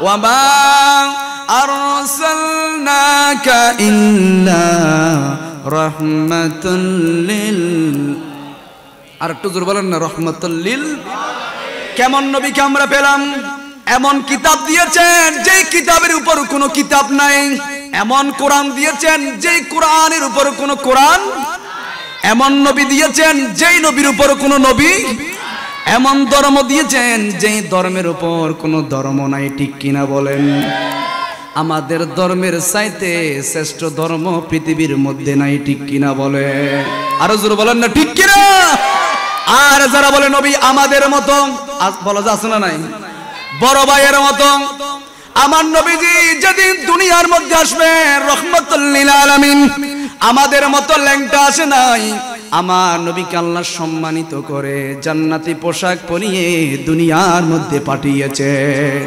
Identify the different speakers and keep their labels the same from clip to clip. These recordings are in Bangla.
Speaker 1: وما أرسلناك إلا رحمة لل আর জোর বলেন না রহমতুল্লিল কেমন নবীকে আমরা পেলাম এমন কিতাব দিয়েছেন যে কিতাবের উপর কোনো কিতাব নাই এমন কোরআন দিয়েছেন যেই কোরআনের উপর কোনো কোরআন এমন নবী দিয়েছেন যেই নবীর উপর কোনো নবী এমন ধর্ম দিয়েছেন যেই ধর্মের উপর কোনো ধর্ম নাই ঠিক কিনা বলেন আমাদের ধর্মের চাইতে শ্রেষ্ঠ ধর্ম পৃথিবীর মধ্যে নাই ঠিক কিনা বলে আরো জোর বলেন না ঠিক কিনা আর যারা বলেন নবী আমাদের মতো বলা যাচ্ছে না নাই বড় ভাইয়ের মতো আমার নবীজি যেদিন দুনিয়ার মধ্যে আসবে রহমতুল্লিল আলামিন আমাদের মতো ল্যাংটা আসে নাই আমার নবীকে আল্লাহ সম্মানিত করে জান্নাতি পোশাক পরিয়ে দুনিয়ার মধ্যে পাঠিয়েছেন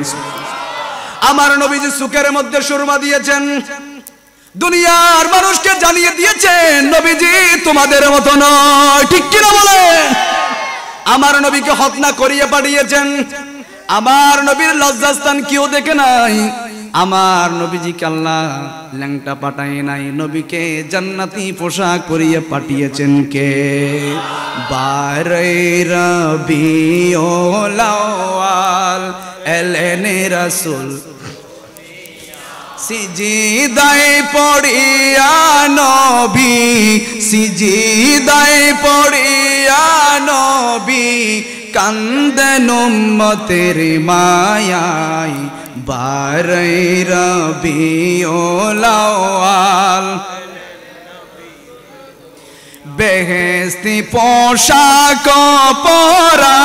Speaker 1: আমার নবীজি সুখের মধ্যে সুরমা দিয়েছেন দুনিয়ার মানুষকে জানিয়ে দিয়েছেন নবীজি তোমাদের মতো নয় ঠিক কিনা বলে আমার নবীকে হতনা করিয়ে পাঠিয়েছেন আমার নবীর লজ্জাস্থান কেউ দেখে নাই আমার নবীজি আল্লাহ ল্যাংটা পাঠায় নাই নবীকে জান্নাতি পোশাক পরিয়ে পাঠিয়েছেন কে বারে রবি ওলাওয়াল এলেনে রাসুল সিজিদায় পড়িয়া নবী সিজিদায় পড়িয়া নবী কান্দন মতের মায়াই বারই রবি ওলাওয়াল বেহেস্তি পোশাক পরা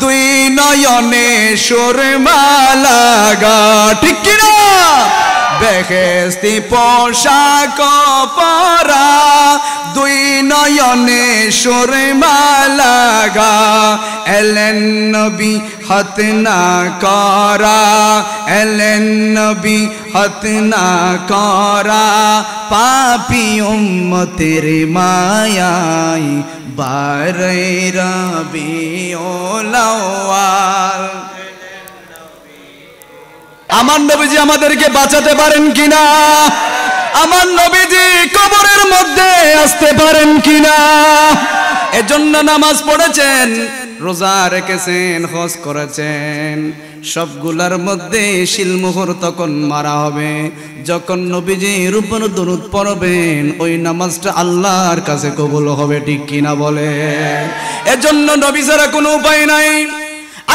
Speaker 1: দুই নয়নে সুরমা লাগা ঠিক না বেহেস্তি পোশাক পরা দুই নয়নে সরে মালাগা এলেন নবী হত না করা এলেন নবী হত না করা পাপি উম্মতের মায়াই বারে রবি আমার নবীজি আমাদেরকে বাঁচাতে পারেন কিনা আমার নবীজি কবরের মধ্যে আসতে পারেন কিনা এজন্য নামাজ পড়েছেন রোজা রেখেছেন হজ করেছেন সবগুলার মধ্যে শিলমোহর তখন মারা হবে যখন নবীজির উপর দরুদ পড়বেন ওই নামাজটা আল্লাহর কাছে কবুল হবে ঠিক কিনা বলে এজন্য নবী ছাড়া কোনো উপায় নাই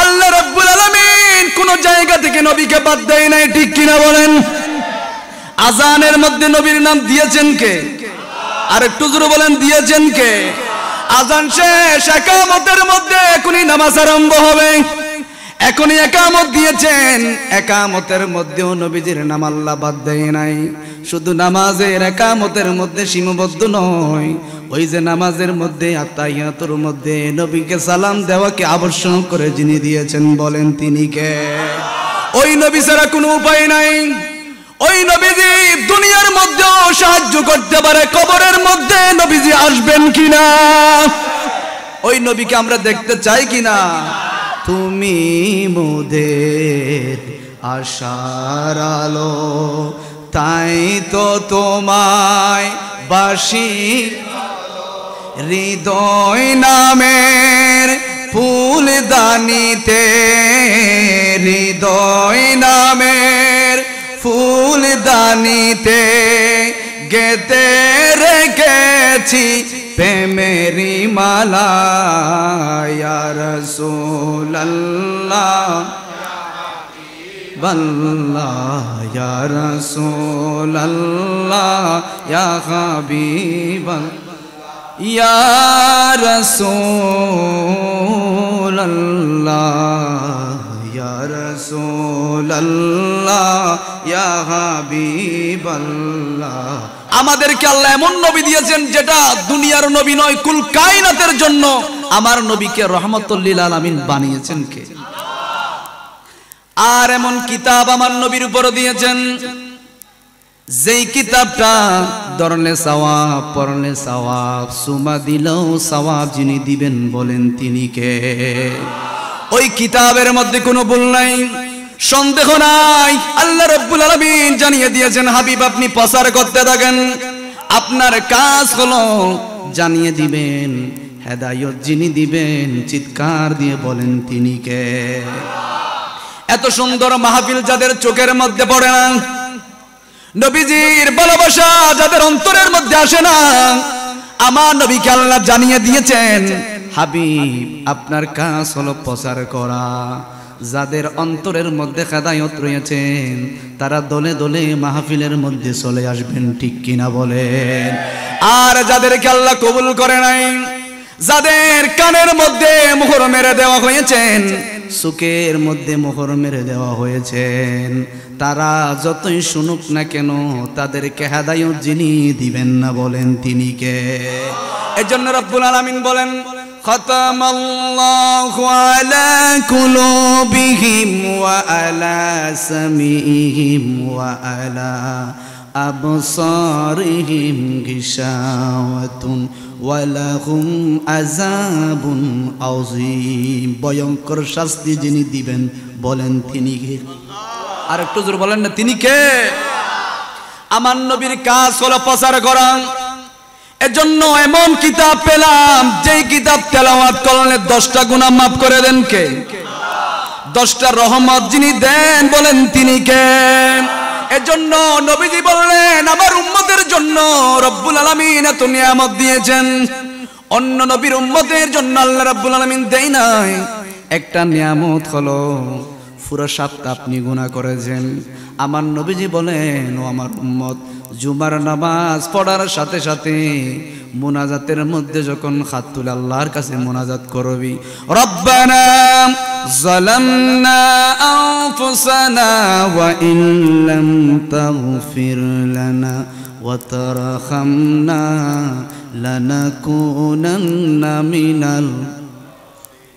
Speaker 1: আল্লাহ রব্বুল আলমিন কোন জায়গা থেকে নবীকে বাদ দেয় নাই ঠিক কিনা বলেন আজানের মধ্যে নবীর নাম দিয়েছেন কে আর একটু জোরে বলেন দিয়েছেন কে আজান শেষ একামতের মধ্যে এখনই নামাজ আরম্ভ হবে এখনই একামত দিয়েছেন একামতের মধ্যেও নবীজির নাম আল্লাহ বাদ দেয় নাই শুধু নামাজের একামতের মধ্যে সীমাবদ্ধ নয় ওই যে নামাজের মধ্যে আত্মাইয়াতর মধ্যে নবীকে সালাম দেওয়াকে আবশ্যক করে যিনি দিয়েছেন বলেন তিনি কে ওই নবী ছাড়া কোনো উপায় নাই ওই নবীজি দুনিয়ার মধ্যেও সাহায্য করতে পারে কবরের মধ্যে নবীজি আসবেন কিনা ওই নবীকে আমরা দেখতে চাই কিনা তুমি মোদের আশার আলো তাই তো তোমায় বাসি হৃদয় নামের ফুলদানিতে হৃদয় নামের پھولانی تے گر کے میری مالا یار سول بللہ یار رسول اللہ یا کابی بلہ یار سو لہ یا رسول আমাদেরকে আল্লাহ এমন নবী দিয়েছেন যেটা দুনিয়ার নবী নয় কুল কায়নাতের জন্য আমার নবীকে রহমতুল্লিল আলমিন বানিয়েছেন কে আর এমন কিতাব আমার নবীর উপর দিয়েছেন যেই কিতাবটা দরলে সওয়াব পরলে সওয়াব সুমা দিলেও সওয়াব যিনি দিবেন বলেন তিনি কে ওই কিতাবের মধ্যে কোনো ভুল নাই সন্দেহ নাই আল্লাহ রব্বুল আলমিন জানিয়ে দিয়েছেন হাবিব আপনি প্রচার করতে থাকেন আপনার কাজ হলো জানিয়ে দিবেন হেদায়ত যিনি দিবেন চিৎকার দিয়ে বলেন তিনি কে এত সুন্দর মাহফিল যাদের চোখের মধ্যে পড়ে না নবীজির ভালোবাসা যাদের অন্তরের মধ্যে আসে না আমার নবীকে আল্লাহ জানিয়ে দিয়েছেন হাবিব আপনার কাজ হলো প্রচার করা যাদের অন্তরের মধ্যে কাদায়ত রয়েছেন তারা দলে দলে মাহফিলের মধ্যে চলে আসবেন ঠিক কিনা বলেন আর যাদেরকে আল্লাহ কবুল করে নাই যাদের কানের মধ্যে মোহর মেরে দেওয়া হয়েছেন সুখের মধ্যে মোহর মেরে দেওয়া হয়েছেন তারা যতই শুনুক না কেন তাদেরকে হেদায়ত যিনি দিবেন না বলেন তিনি কে এজন্য রব্বুল আলামিন বলেন ختم الله على قلوبهم وعلى سمعهم وعلى أبصارهم غشاوة ওয়ালাহুম আযাবুন আযীম ভয়ঙ্কর শাস্তি যিনি দিবেন বলেন তিনি কে আর একটু জোর বলেন না তিনি কে আমার নবীর কাজ হলো প্রচার করা এজন্য এমন কিতাব পেলাম যেই কিতাব তেলাওয়াত করলে দশটা গুণা মাফ করে দেন কে দশটা রহমত যিনি দেন বলেন তিনি কে এজন্য নবীজি বললেন আমার উম্মতের জন্য রব্বুল আলমিন এত নিয়ামত দিয়েছেন অন্য নবীর উম্মতের জন্য আল্লাহ রব্বুল আলমিন দেয় নাই একটা নিয়ামত হলো পুরো সাতটা আপনি গুণা করেছেন আমার নবীজি বলেন ও আমার উম্মত জুমার নামাজ পড়ার সাথে সাথে মোনাজাতের মধ্যে যখন হাত তুলে আল্লাহর কাছে মোনাজাত করবি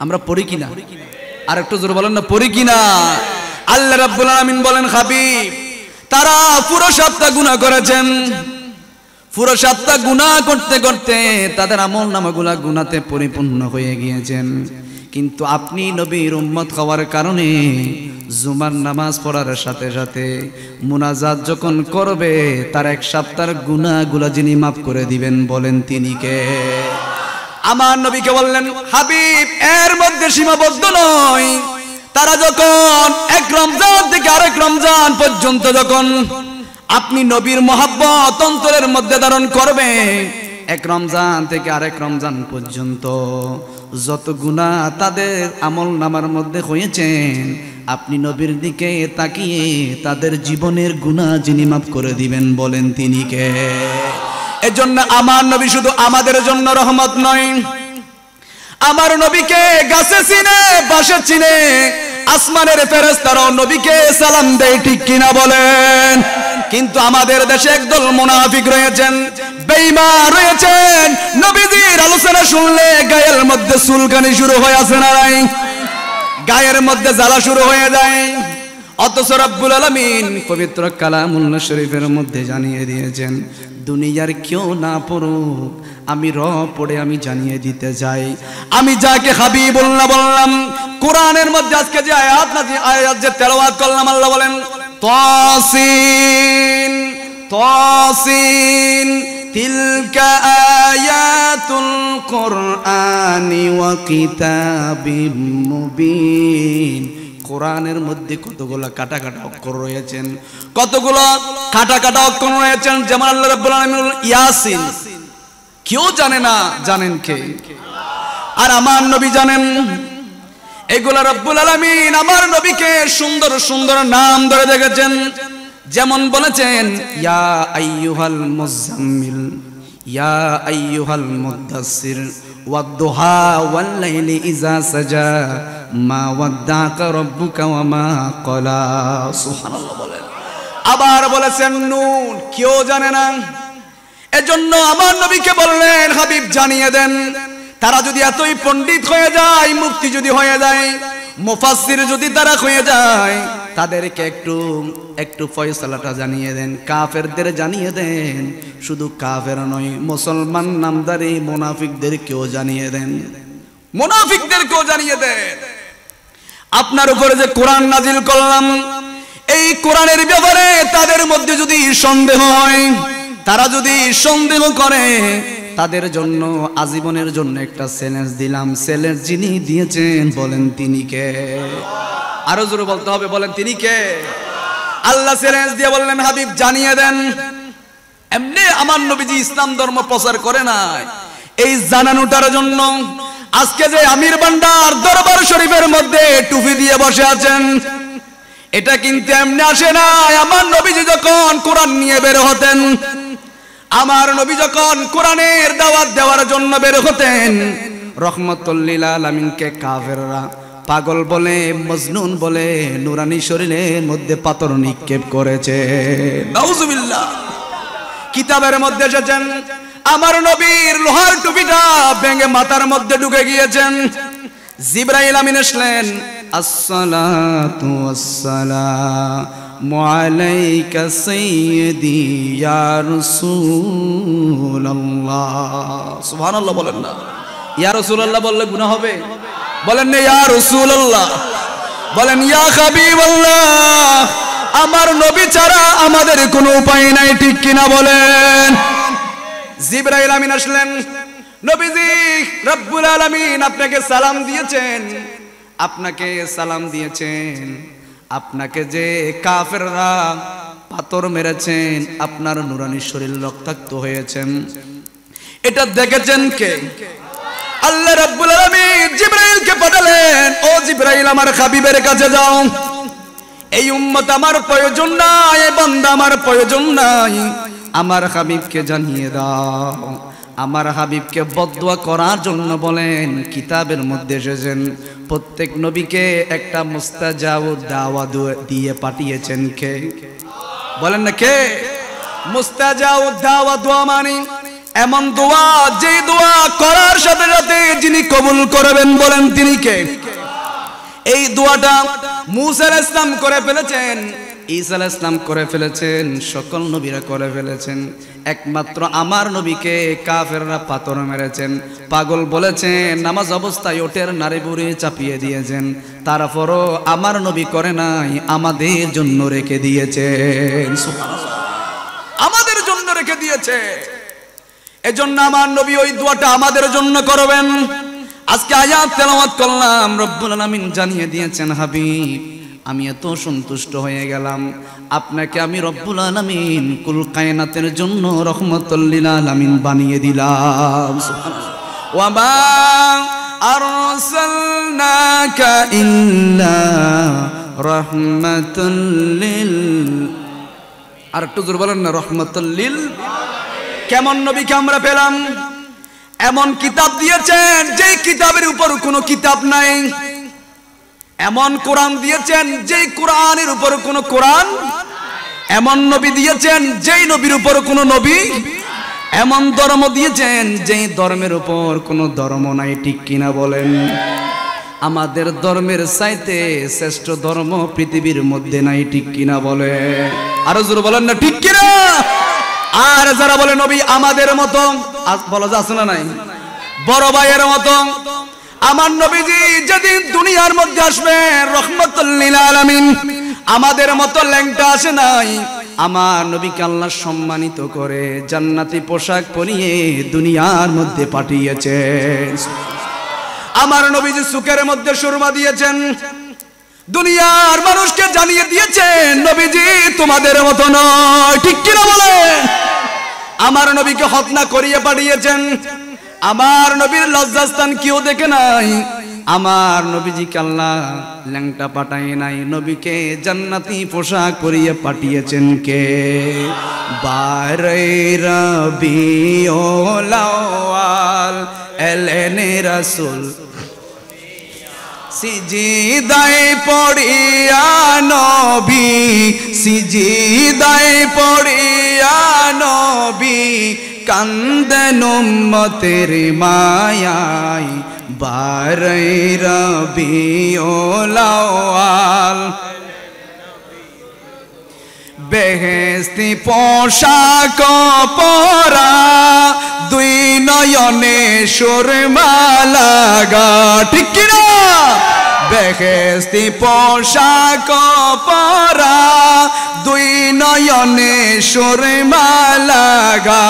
Speaker 1: আমরা পড়ি কিনা আর একটু জোর বলেন না পড়ি কিনা আল্লাহ রাব্বুল আলামিন বলেন হাবিব তারা পুরো সপ্তাহ গুনাহ করেছেন পুরো সপ্তাহ গুনাহ করতে করতে তাদের আমল নামাগুলা গুনাতে পরিপূর্ণ হয়ে গিয়েছেন কিন্তু আপনি নবীর উম্মত হওয়ার কারণে জুমার নামাজ পড়ার সাথে সাথে মুনাজাত যখন করবে তার এক সপ্তাহের গুনাহগুলা যিনি মাফ করে দিবেন বলেন তিনি কে আমার নবীকে বললেন হাবিব এর মধ্যে সীমাবদ্ধ নয় তারা যখন এক রমজান থেকে আরেক রমজান পর্যন্ত যখন আপনি নবীর মহাব্বত অন্তরের মধ্যে ধারণ করবে এক রমজান থেকে আরেক রমজান পর্যন্ত যত গুণা তাদের আমল নামার মধ্যে হয়েছেন আপনি নবীর দিকে তাকিয়ে তাদের জীবনের গুণা যিনি মাফ করে দিবেন বলেন তিনি কে এজন্য আমার নবী শুধু আমাদের জন্য রহমত নয় আমার নবীকে গাছে চিনে বাসে চিনে আসমানের ফেরেস্তারাও নবীকে সালাম দেয় ঠিক কিনা বলেন কিন্তু আমাদের দেশে একদল মোনাফিক রয়েছেন বেইমা রয়েছেন নবীজির আলোচনা শুনলে গায়ের মধ্যে সুলকানি শুরু হয়ে আছে না গায়ের মধ্যে জ্বালা শুরু হয়ে যায় অথচ রব্বুল আলমিন পবিত্র কালামুল্লা শরীফের মধ্যে জানিয়ে দিয়েছেন দুনিয়ার কেউ না পড়ুক আমি র পড়ে আমি জানিয়ে দিতে যাই আমি যাকে হাবি বললাম বললাম কোরআনের মধ্যে আজকে যে আয়াত না যে আয়াত যে তেলাওয়াত করলাম আল্লাহ বলেন তসিন তসিন تلك কোরআনি القرآن وكتاب مبين কোরআনের মধ্যে কতগুলো কাটা কাটা অক্ষর রয়েছেন কতগুলো কাটা কাটা অক্ষর রয়েছেন যেমন আল্লাহ রাব্বুল আলামিন ইয়াসিন কেউ জানে না জানেন কে আর আমার নবী জানেন এগুলা রাব্বুল আলামিন আমার নবীকে সুন্দর সুন্দর নাম ধরে দেখেছেন যেমন বলেছেন ইয়া আইয়ুহাল মুযাম্মিল ইয়া আইয়ুহাল মুদাসসির ওয়াদ্দোহা ওয়াল্লাইলি ইজা সাজা মা ওয়াদ্দাকা রব্বুকা ওয়া মা কলা সুবহানাল্লাহ বলেন আবার বলেছেন নুন কেউ জানে না এজন্য আমার নবীকে বললেন হাবিব জানিয়ে দেন তারা যদি এতই পণ্ডিত হয়ে যায় মুক্তি যদি হয়ে যায় মুফাসসির যদি তারা হয়ে যায় তাদেরকে একটু একটু ফয়সালাটা জানিয়ে দেন কাফেরদের জানিয়ে দেন শুধু কাফের নয় মুসলমান নামদারি মোনাফিকদেরকেও জানিয়ে দেন মোনাফিকদেরকেও জানিয়ে দেন আপনার উপরে যে কোরআন নাজিল করলাম এই কোরআনের ব্যাপারে তাদের মধ্যে যদি সন্দেহ হয় তারা যদি সন্দেহ করে তাদের জন্য আজীবনের জন্য একটা চ্যালেঞ্জ দিলাম চ্যালেঞ্জ যিনি দিয়েছেন বলেন তিনি কে আরো জোরে বলতে হবে বলেন তিনি কে আল্লাহ দিয়ে বললেন হাবিব জানিয়ে দেন এমনি আমার নবীজি ইসলাম ধর্ম প্রচার করে নাই এই জানানোটার জন্য আজকে যে আমির বান্ডার দরবার শরীফের মধ্যে টুপি দিয়ে বসে আছেন এটা কিন্তু এমনি আসে না আমার নবীজি যখন কোরআন নিয়ে বের হতেন আমার নবী যখন কোরআনের দাওয়াত দেওয়ার জন্য বের হতেন রহমতুল্লিল আলমিনকে কাভেররা পাগল বলে মজনুন বলে নুরানি শরীরের মধ্যে পাথর নিক্ষেপ করেছে কিতাবের মধ্যে এসেছেন আমার নবীর লোহার টুপিটা ভেঙে মাথার মধ্যে ঢুকে গিয়েছেন জিব্রাইল আমিন আসলেন বলেন না ইয়া বললে গুণা হবে বলেন বলেন আমার নবী ছাড়া আমাদের কোন উপায় নাই ঠিক কিনা বলেন জিব্রাইল আমিন আসলেন নবীজি রব্বুল আলমিন আপনাকে সালাম দিয়েছেন আপনাকে সালাম দিয়েছেন আপনাকে যে কাফেররা পাথর মেরেছেন আপনার নুরানি শরীর রক্তাক্ত হয়েছেন এটা দেখেছেন কে আল্লাহ রব্বুল জিব্রাইলকে পাঠালেন ও জিব্রাইল আমার হাবিবের কাছে যাও এই উম্মত আমার প্রয়োজন নাই বান্দা আমার প্রয়োজন নাই আমার হাবিবকে জানিয়ে দাও আমার হাবিবকে বদুয়া করার জন্য বলেন কিতাবের মধ্যে এসেছেন প্রত্যেক নবীকে একটা মুস্তাজাউ দাওয়া দিয়ে পাঠিয়েছেন কে বলেন না কে মুস্তাজাউ দাওয়া দোয়া মানে এমন দোয়া যে দোয়া করার সাথে সাথে যিনি কবুল করবেন বলেন তিনি কে এই দোয়াটা মুসাল ইসলাম করে ফেলেছেন ইসাল ইসলাম করে ফেলেছেন সকল নবীরা করে ফেলেছেন একমাত্র আমার নবীকে কাফেররা পাথর মেরেছেন পাগল বলেছেন নামাজ অবস্থায় ওটের নারী বুড়ি চাপিয়ে দিয়েছেন তারপরও আমার নবী করে নাই আমাদের জন্য রেখে দিয়েছেন আমাদের জন্য রেখে দিয়েছে এজন্য আমার নবী ওই দোয়াটা আমাদের জন্য করবেন আজকে আয়াত তেলাওয়াত করলাম রব্বুল আলামিন জানিয়ে দিয়েছেন হাবিব আমি এত সন্তুষ্ট হয়ে গেলাম আপনাকে আমি রব্বুল আলামিন কুল কায়নাতের জন্য রহমতুল্লিল আলামিন বানিয়ে দিলাম আর একটু জোর বলেন না রহমতুল্লিল কেমন নবীকে আমরা পেলাম এমন কিতাব দিয়েছেন যে কিতাবের উপর কোনো কিতাব নাই এমন কোরআন দিয়েছেন যে কোরআনের উপর কোনো কোরআন এমন নবী দিয়েছেন যেই নবীর উপর কোনো নবী এমন ধর্ম দিয়েছেন যেই ধর্মের উপর কোনো ধর্ম নাই ঠিক কিনা বলেন আমাদের ধর্মের চাইতে শ্রেষ্ঠ ধর্ম পৃথিবীর মধ্যে নাই ঠিক কিনা বলে আরো জোর বলেন না ঠিক কিনা আর যারা বলে নবী আমাদের মতো বলা যাচ্ছে না নাই বড় ভাইয়ের মতো আমার নবীজি যেদিন দুনিয়ার মধ্যে আসবে রহমতুল্লিল আলামিন আমাদের মতো ল্যাংটা আসে নাই আমার নবীকে আল্লাহ সম্মানিত করে জান্নাতি পোশাক পরিয়ে দুনিয়ার মধ্যে পাঠিয়েছেন আমার নবীজি সুখের মধ্যে সুরমা দিয়েছেন দুনিয়ার মানুষকে জানিয়ে দিয়েছেন নবীজি তোমাদের মতো নয় ঠিক কিনা বলে আমার নবীকে হতনা করিয়ে পাঠিয়েছেন আমার নবীর লজ্জাস্থান কেউ দেখে নাই আমার নবীজি কাল্লা ল্যাংটা পাঠায় নাই নবীকে জান্নাতি পোশাক পরিয়ে পাঠিয়েছেন কে বারে রবি এলেনে রাসূল সিজিদাই পড়িয়া নবী সিজিদাই পড়িয়া নবী কান্দন মতের মায়াই বারে রবি ওলাওয়াল বেহেস্তি পোশাক পরা দুই নয়নে সুরমা লাগা ঠিক কিনা বেহেস্তি পোশাক পরা দুই নয়নে সুরমা লাগা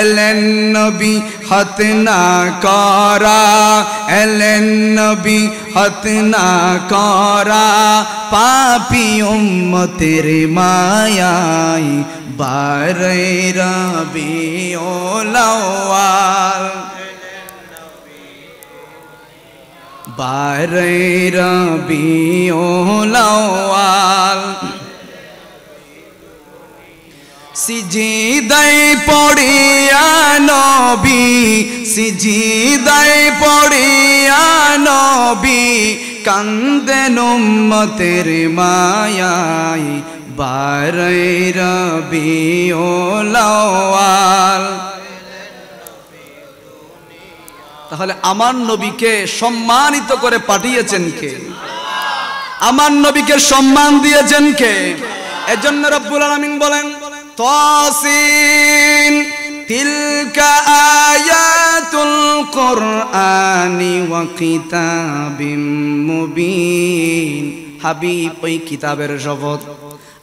Speaker 1: এলেন নবী হত না করা এলেন নবী হত করা পাপি উম্মতের মায়াই বারে রবি ওলাওয়াল বারে রবি ওলাওয়াল সিজিদাই পড়িয়া নবী সিজিদাই পড়িয়া নবী কান্দেন উম্মতের মায়াই বারে রবি ওলাওয়াল তাহলে আমার নবীকে সম্মানিত করে পাঠিয়েছেন কে আমার নবীকে সম্মান দিয়েছেন কে এজন্য রব্বুল আলামিন বলেন তসিন তিলকা আয়াতুল কোরআনি ওয়া কিতাবিম মুবিন হাবিব ওই কিতাবের শপথ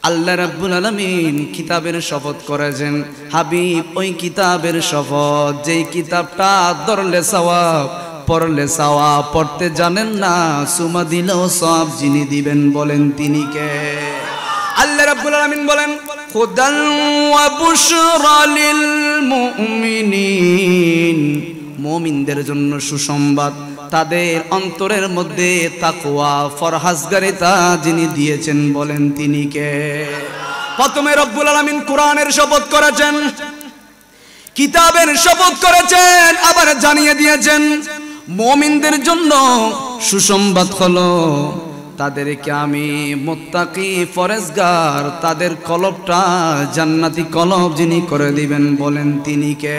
Speaker 1: আল্লাহ রাব্বুল আলমিন কিতাবের শপথ করেছেন হাবিব ওই কিতাবের শপথ যেই কিতাবটা ধরলে সবাব পড়লে সাওয়া পড়তে জানেন না সুমা দিলেও সব যিনি দিবেন বলেন তিনি কে আল্লাহ রাব্বুল আলমিন বলেন হুদান ওয়া মুমিনিন মুমিনদের জন্য সুসংবাদ তাদের অন্তরের মধ্যে তাকুয়া ফরহাজগারিতা যিনি দিয়েছেন বলেন তিনি কে প্রথমে রব্বুল আলমিন কোরআনের শপথ করেছেন কিতাবের শপথ করেছেন আবার জানিয়ে দিয়েছেন মমিনদের জন্য সুসংবাদ হলো তাদেরকে আমি মোত্তাকি ফরেজগার তাদের কলবটা জান্নাতি কলব যিনি করে দিবেন বলেন তিনি কে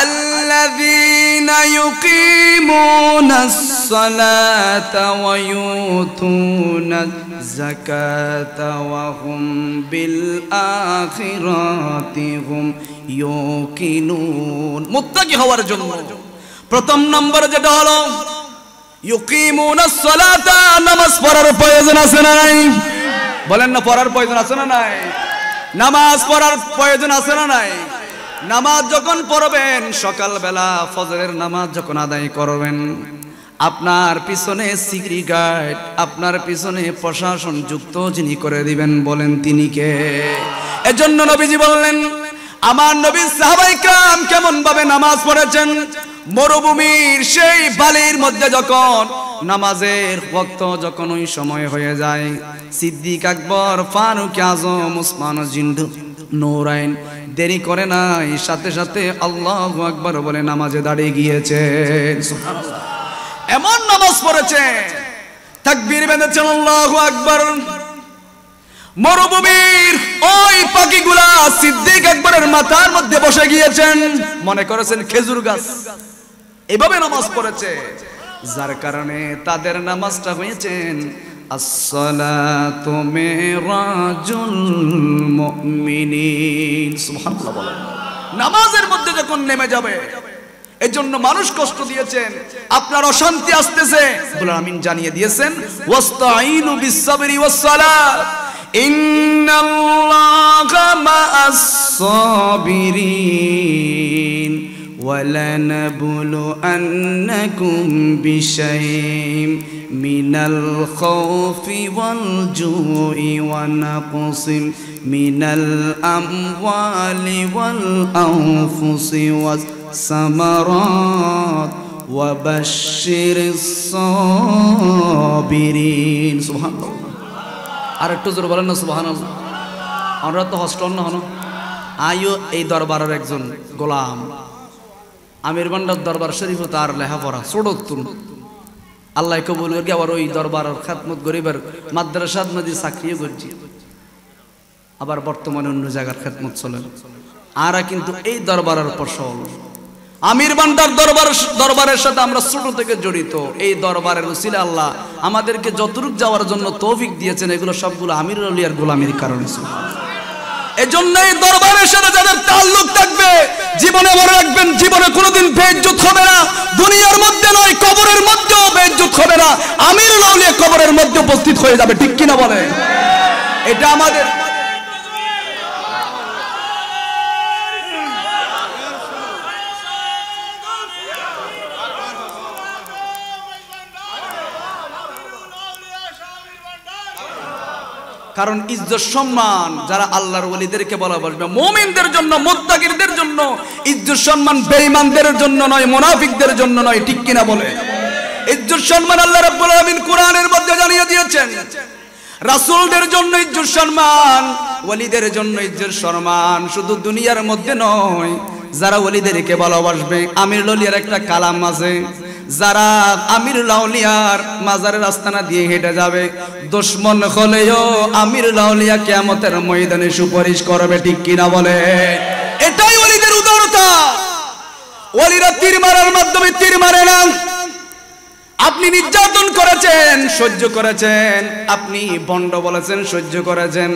Speaker 1: আল্লাহ الذين يقيمون الصلاة ويؤتون الزكاة وهم بالآخرات هم يوقنون متقي هو رجل প্রথম নম্বর যেটা হলো নামাজ পড়ার প্রয়োজন আছে না নাই বলেন না পড়ার প্রয়োজন আছে না নাই নামাজ পড়ার প্রয়োজন আছে না নাই নামাজ যখন পড়বেন সকালবেলা ফজরের নামাজ যখন আদায় করবেন আপনার পিছনে গার্ড আপনার পিছনে প্রশাসন যুক্ত যিনি করে দিবেন বলেন তিনি কে এজন্য নবীজি বললেন আমার নবী সাহাবাই কাম কেমন ভাবে নামাজ পড়েছেন মরুভূমির সেই বালির মধ্যে যখন নামাজের ভক্ত যখন ওই সময় হয়ে যায় সিদ্দিক আকবর ফারুক আজম উসমান জিন্দু নৌরাইন দেরি করে নাই সাথে সাথে আল্লাহ আকবর বলে নামাজে দাঁড়িয়ে গিয়েছে এমন নামাজ পড়েছে তাকবীর বেঁধেছেন আল্লাহ আকবর মরুভূমির ওই পাখিগুলা সিদ্দিক একবারের মাথার মধ্যে বসে গিয়েছেন মনে করেছেন খেজুর গাছ এভাবে নামাজ পড়েছে যার কারণে তাদের নামাজটা হয়েছেন নামাজের মধ্যে যখন নেমে যাবে এজন্য মানুষ কষ্ট দিয়েছেন আপনার অশান্তি আসতেছে আমিন জানিয়ে দিয়েছেন ওয়াস্তাইনু বিসসাবরি ওয়াসসালাত সাবিরিন ولنبلؤنكم بشيء من الخوف والجوع ونقص من الأموال والأنفس والثمرات وبشر الصابرين سبحان الله আর একটু জোরে বলেন না সুবাহান আমরা তো হস্টন না হন আয়ও এই দরবারের একজন গোলাম আমির বান্ডার দরবার শরীফ তার লেখাপড়া সোড়তুন আল্লাহ কবুল করি আবার ওই দরবার খাতমত গরিবের মাদ্রাসাদ নদী চাকরিও করছি আবার বর্তমানে অন্য জায়গার খেদমত চলে আরা কিন্তু এই দরবারের ফসল আমির বান্ডার দরবার দরবারের সাথে আমরা ছোট থেকে জড়িত এই দরবারের উসিলে আল্লাহ আমাদেরকে যতটুক যাওয়ার জন্য তৌফিক দিয়েছেন এগুলো সবগুলো আমির আলিয়ার গোলামির কারণে এজন্যই দরবারের সাথে যাদের তাল্লুক থাকবে জীবনে মনে রাখবেন জীবনে কোনোদিন বেজ্জুত হবে না দুনিয়ার মধ্যে নয় কবরের মধ্যেও বেজ্জুত হবে না আমির লাউলিয়া কবরের মধ্যে উপস্থিত হয়ে যাবে ঠিক কিনা বলে এটা আমাদের কারণ ইজ্জত সম্মান যারা আল্লাহর ওলিদেরকে বলা বসবে মোমিনদের জন্য মোত্তাগিরদের জন্য ইজ্জত সম্মান বেঈমানদের জন্য নয় মোনাফিকদের জন্য নয় ঠিক কিনা বলে ইজ্জত সম্মান আল্লাহ রাব্বুল আলামিন কোরআনের মধ্যে জানিয়ে দিয়েছেন রাসূলদের জন্য ইজ্জত সম্মান ওলিদের জন্য ইজ্জত সম্মান শুধু দুনিয়ার মধ্যে নয় যারা ওলিদেরকে ভালোবাসবে আমির ললিয়ার একটা কালাম আছে যারা আমির লাউলিয়ার মাজারের আস্তানা দিয়ে হেঁটে যাবে দুশ্মন হলেও আমির লাউলিয়া কেমতের ময়দানে সুপারিশ করবে ঠিক কিনা বলে এটাই অলিদের উদারতা অলিরা তীর মারার মাধ্যমে তীর মারে না আপনি নির্যাতন করেছেন সহ্য করেছেন আপনি বন্ড বলেছেন সহ্য করেছেন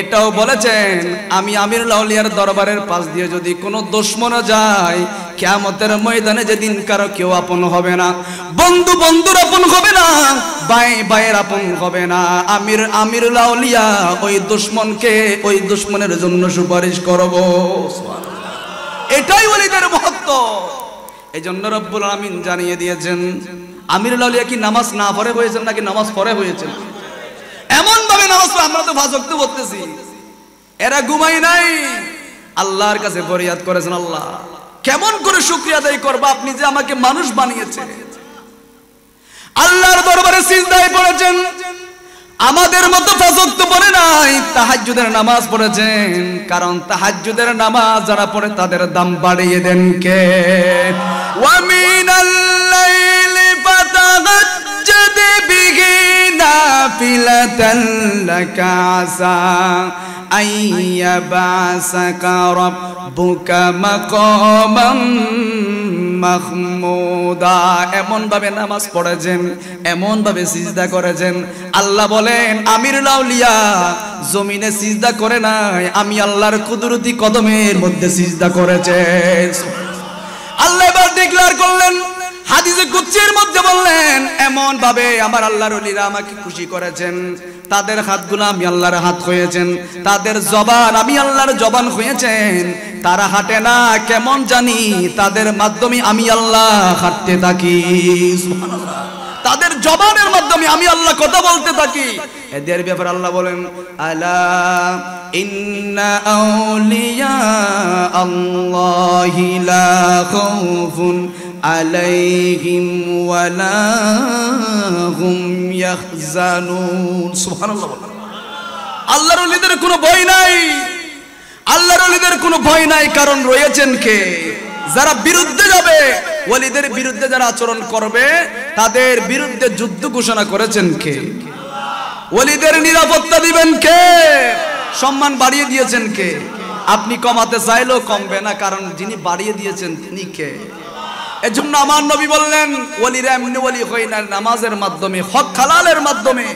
Speaker 1: এটাও বলেছেন আমি আমির লাউলিয়ার দরবারের পাশ দিয়ে যদি কোনো দুশ্মনে যায় কেয়ামতের ময়দানে যেদিন কারো কেউ আপন হবে না বন্ধু বন্ধুর আপন হবে না বাই ভাইয়ের আপন হবে না আমির আমির লাউলিয়া ওই দুশ্মনকে ওই দুশ্মনের জন্য সুপারিশ করব এটাই ওলিদের মহত্ব এই জন্য রব্বুল আমিন জানিয়ে দিয়েছেন আমিরুল আউলিয়া কি নামাজ না পরে হয়েছেন নাকি নামাজ পরে হয়েছেন এমন ভাবে নামাজ আমরা তো ভাজক্ত করতেছি এরা ঘুমাই নাই আল্লাহর কাছে ফরিয়াদ করেছেন আল্লাহ কেমন করে শুক্রিয়া দায়ী করবা আপনি যে আমাকে মানুষ বানিয়েছেন আল্লাহর দরবারে সিজদায় পড়েছেন আমাদের মতো ফাজক্ত পড়ে নাই তাহাজ্জুদের নামাজ পড়েছেন কারণ তাহাজ্জুদের নামাজ যারা পড়ে তাদের দাম বাড়িয়ে দেন কে ওয়ামিনাল লাইল وتهجد به نافلة لك عسى أن يبعثك এমন ভাবে নামাজ পড়েছেন এমন ভাবে সিজদা করেছেন আল্লাহ বলেন আমির লাউলিয়া জমিনে সিজদা করে নাই আমি আল্লাহর কুদরতি কদমের মধ্যে সিজদা করেছে আল্লাহ এবার ডিক্লার করলেন হাদিসে গুচ্ছের মধ্যে বললেন এমন ভাবে আমার আল্লাহর আমাকে খুশি করেছেন তাদের হাতগুলো আমি আল্লাহর হাত হয়েছেন তাদের জবান আমি আল্লাহর জবান হয়েছেন তারা হাঁটে না কেমন জানি তাদের মাধ্যমে আমি আল্লাহ হাঁটতে থাকি তাদের জবানের মাধ্যমে আমি আল্লাহ কথা বলতে থাকি এদের ব্যাপার আল্লাহ বলেন আলা ইন্না আলাইহিম ওয়ালা হুম ইয়াহজানুন সুবহানাল্লাহ আল্লাহর ওলিদের কোনো ভয় নাই আল্লাহর ওলিদের কোনো ভয় নাই কারণ রয়েছেন কে যারা বিরুদ্ধে যাবে ওলিদের বিরুদ্ধে যারা আচরণ করবে তাদের বিরুদ্ধে যুদ্ধ ঘোষণা করেছেন কে ওলিদের নিরাপত্তা দিবেন কে সম্মান বাড়িয়ে দিয়েছেন কে আপনি কমাতে চাইলেও কমবে না কারণ যিনি বাড়িয়ে দিয়েছেন তিনি কে এজন্য আমার নবী বললেন ওলিরা এমনি ওলি হয় না নামাজের মাধ্যমে হক খালালের মাধ্যমে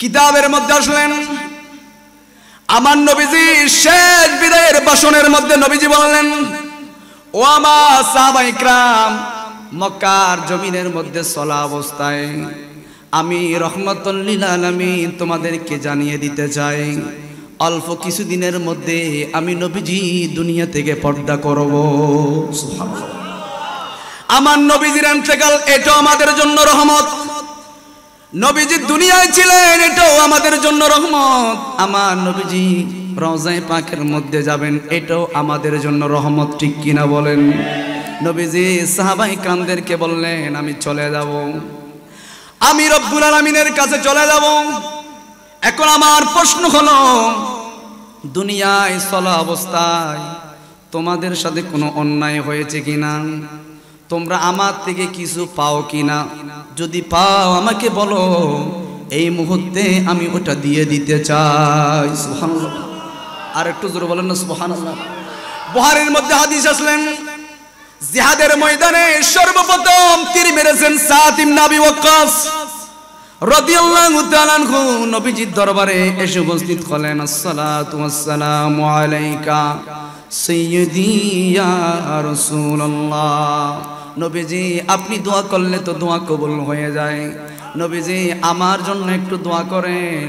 Speaker 1: কিতাবের মধ্যে আসলেন আমার নবীজি শেষ বিদায়ের বাসনের মধ্যে নবীজি বললেন ও আমার সাহাবাইকরাম মক্কার জমিনের মধ্যে চলা অবস্থায় আমি রহমতুল্লিল আলমী তোমাদেরকে জানিয়ে দিতে চাই অল্প কিছুদিনের মধ্যে আমি নবীজি দুনিয়া থেকে পর্দা করবো আমার নবীজির এন্তেকাল এটাও আমাদের জন্য রহমত নবীজি দুনিয়ায় ছিলেন এটাও আমাদের জন্য রহমত আমার নবীজি রজায় পাখের মধ্যে যাবেন এটাও আমাদের জন্য রহমত ঠিক কিনা বলেন নবীজি সাহাবাই কামদেরকে বললেন আমি চলে যাব আমি রব্বুল আলমিনের কাছে চলে যাব এখন আমার প্রশ্ন হল দুনিয়ায় চলা অবস্থায় তোমাদের সাথে কোনো অন্যায় হয়েছে কিনা তোমরা আমার থেকে কিছু পাও কি না যদি পাও আমাকে বলো এই মুহূর্তে আমি ওটা দিয়ে দিতে চাই সুহান আর একটু জোর বলেন না সুহান বহারের মধ্যে হাদিস আসলেন জিহাদের ময়দানে সর্বপ্রথম তীর মেরেছেন সাতিম নাবি ওকাস রাদিয়াল্লাহু দরবারে এসে উপস্থিত নবীজি আপনি দোয়া করলে তো দোয়া কবুল হয়ে যায় নবীজি আমার জন্য একটু দোয়া করেন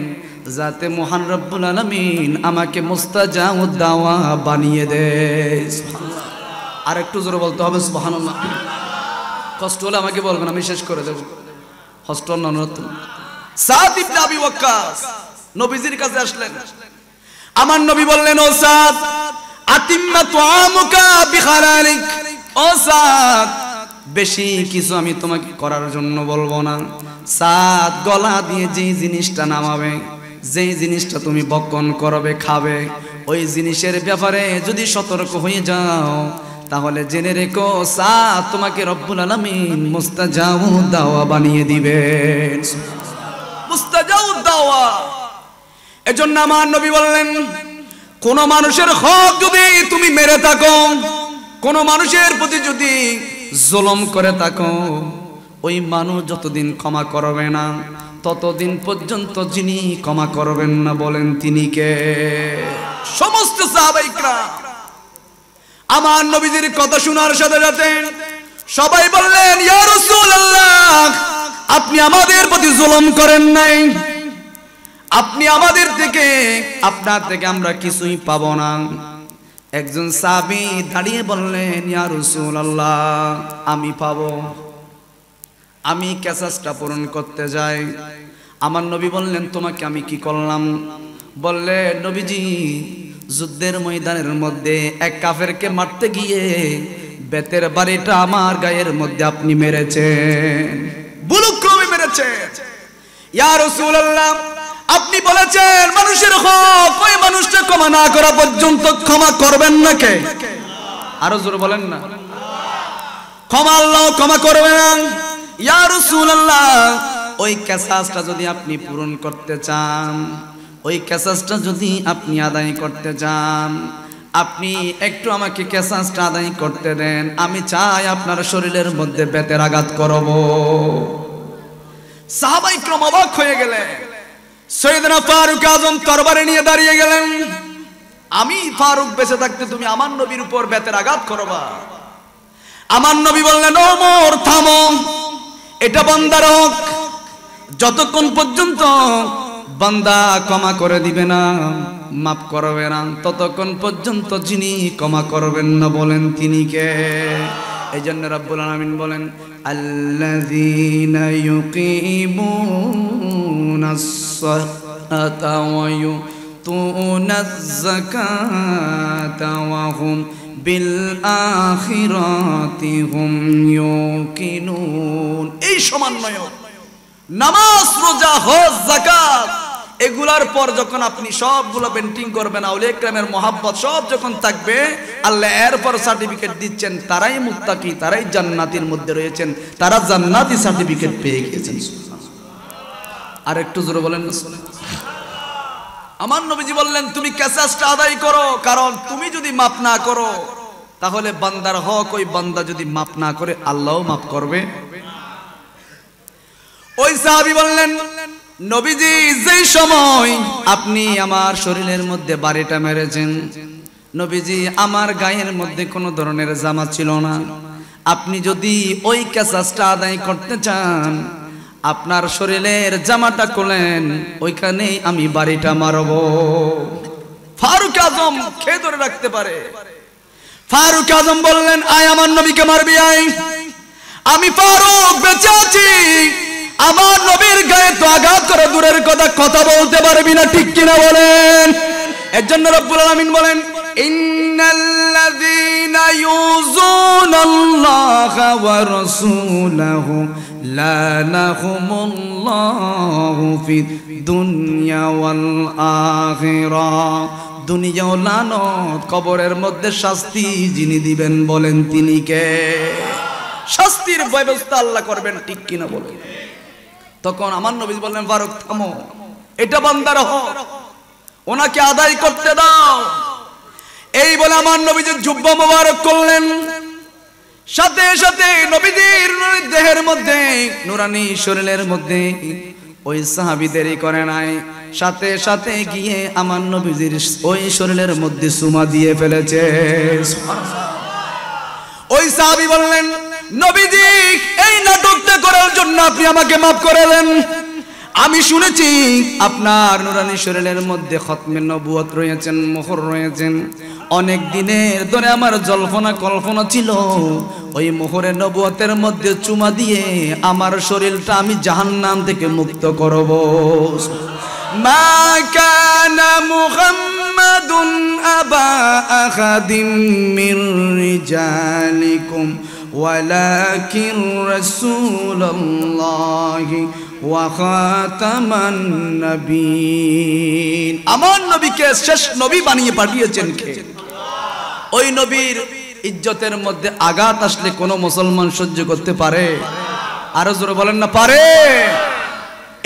Speaker 1: যাতে মহান রব্বুল আলমিন আমাকে মোস্তাজা উদ্দাওয়া বানিয়ে দেয় আর একটু জোরে বলতে হবে সুবাহান কষ্ট হলে আমাকে বলবেন আমি শেষ করে দেবো হস্টল নতুন নবীজির কাছে আসলেন আমার নবী বললেন ও সাদ আতিম্মা বেশি কিছু আমি তোমাকে করার জন্য বলবো না সাত গলা দিয়ে যে জিনিসটা নামাবে যে জিনিসটা তুমি বক্ষণ করবে খাবে ওই জিনিসের ব্যাপারে যদি সতর্ক হয়ে যাও তাহলে জেনে রেখো সাত তোমাকে রব্বুল আলমিন মুস্তাজাউ দাওয়া বানিয়ে দিবে দাওয়া এজন্য আমার নবী বললেন কোন মানুষের হক যদি তুমি মেরে থাকো কোন মানুষের প্রতি যদি জুলম করে থাকো ওই মানুষ যতদিন ক্ষমা করবে না ততদিন পর্যন্ত যিনি ক্ষমা করবেন না বলেন তিনি কে সমস্ত আমার নবীজির কথা শোনার সাথে সাথে সবাই বললেন আপনি আমাদের প্রতি জুলম করেন নাই আপনি আমাদের থেকে আপনার থেকে আমরা কিছুই পাবো না একজন সাবি দাঁড়িয়ে বললেন ইয়া রসুল আল্লাহ আমি পাব আমি ক্যাসাসটা পূরণ করতে যাই আমার নবী বললেন তোমাকে আমি কি করলাম বললে নবীজি যুদ্ধের ময়দানের মধ্যে এক কাফেরকে মারতে গিয়ে বেতের বাড়িটা আমার গায়ের মধ্যে আপনি মেরেছেন বুলুক্রমে মেরেছে ইয়া রসুল আল্লাহ আপনি বলেছেন মানুষের হোক ওই মানুষটা ক্ষমা না করা পর্যন্ত ক্ষমা করবেন না কে আরো জোরে বলেন না ক্ষমা আল্লাহ ক্ষমা করবেন না ইয়া রাসূলুল্লাহ ওই ক্যাসাসটা যদি আপনি পূরণ করতে চান ওই ক্যাসাসটা যদি আপনি আদায় করতে চান আপনি একটু আমাকে ক্যাসাসটা আদায় করতে দেন আমি চাই আপনার শরীরের মধ্যে বেতের আঘাত করব সাহাবাই ক্রম অবাক হয়ে গেলেন সৈয়দনা ফারুক আজম তরবারে নিয়ে দাঁড়িয়ে গেলেন আমি ফারুক বেঁচে থাকতে তুমি আমার নবীর উপর বেতের আঘাত করবা আমার নবী বললেন ও মোর থামো এটা বান্দার হক যতক্ষণ পর্যন্ত বান্দা ক্ষমা করে দিবে না মাফ করবে না ততক্ষণ পর্যন্ত যিনি ক্ষমা করবেন না বলেন তিনি কে এই রব্বুল আলমিন বলেন الذين يقيمون الصلاة ويؤتون الزكاة وهم بالآخرة هم يوقنون এই সমন্বয় নামাজ রোজা হজ যাকাত এগুলার পর যখন আপনি সবগুলো পেন্টিং করবেন আউলিয়া ক্রামের মহাব্বত সব যখন থাকবে আল্লাহ এরপর সার্টিফিকেট দিচ্ছেন তারাই মুক্তাকি তারাই জান্নাতির মধ্যে রয়েছেন তারা জান্নাতি সার্টিফিকেট পেয়ে গিয়েছেন আর একটু জোরে বলেন না আমার নবীজি বললেন তুমি ক্যাসাসটা আদায় করো কারণ তুমি যদি মাপ না করো তাহলে বান্দার হক ওই বান্দা যদি মাপ না করে আল্লাহও মাপ করবে ওই সাহাবি বললেন নবীজি যে সময় আপনি আমার শরীরের মধ্যে বাড়িটা মেরেছেন নবীজি আমার গায়ের মধ্যে কোনো ধরনের জামা ছিল না আপনি যদি ওই ক্যাসাসটা আদায় করতে চান আপনার শরীরের জামাটা খোলেন ওইখানেই আমি বাড়িটা মারব ফারুক আজম খেয়ে ধরে রাখতে পারে ফারুক আজম বললেন আয় আমার নবীকে মারবি আয় আমি ফারুক বেঁচে আছি আমার নবীর গায়ে তো আঘাত করে দূরের কথা কথা বলতে পারবি না ঠিক কিনা বলেন এর জন্য রব্বুল আলমিন বলেন দুনিয়াও কবরের মধ্যে শাস্তি যিনি দিবেন বলেন তিনি কে শাস্তির ব্যবস্থা আল্লাহ করবেন ঠিক কিনা বলেন তখন আমার নবী বললেন ফারুক থামো এটা বান্দার হক ওনাকে আদায় করতে দাও এই বলে আমার নবীজির জুব্বা মোবারক করলেন সাথে সাথে নবীজির দেহের মধ্যে নুরানি শরীরের মধ্যে ওই সাহাবি দেরি করে নাই সাথে সাথে গিয়ে আমার নবীজির ওই শরীরের মধ্যে সুমা দিয়ে ফেলেছে ওই সাহাবি বললেন নবীজি এই নাটকটা করার জন্য আপনি আমাকে মাফ করে আমি শুনেছি আপনার নুরানি শরীরের মধ্যে খতমে নবুয়ত রয়েছেন মোহর রয়েছেন অনেক দিনের ধরে আমার জল্পনা কল্পনা ছিল ওই মোহরে নবুয়তের মধ্যে চুমা দিয়ে আমার শরীরটা আমি জাহান্নাম থেকে মুক্ত করব মা কানা মুহাম্মাদুন আবা আহাদিম ولكن رسول الله وخاتم النبيين আমার নবীকে শেষ নবী বানিয়ে পাঠিয়েছেন কে ওই নবীর ইজ্জতের মধ্যে আঘাত আসলে কোনো মুসলমান সহ্য করতে পারে আরো জোরে বলেন না পারে